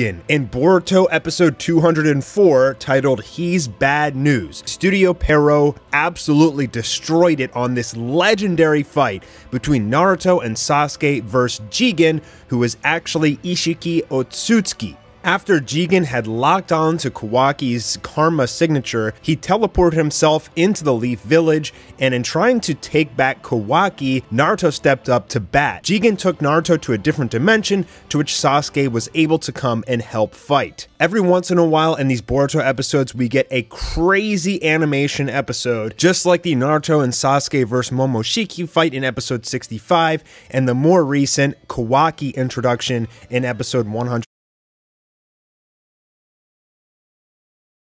In Boruto episode 204, titled He's Bad News, Studio Pero absolutely destroyed it on this legendary fight between Naruto and Sasuke versus Jigen, who is actually Ishiki Otsutsuki. After Jigen had locked on to Kawaki's karma signature, he teleported himself into the Leaf Village, and in trying to take back Kawaki, Naruto stepped up to bat. Jigen took Naruto to a different dimension, to which Sasuke was able to come and help fight. Every once in a while in these Boruto episodes, we get a crazy animation episode, just like the Naruto and Sasuke vs. Momoshiki fight in episode 65, and the more recent Kawaki introduction in episode 100.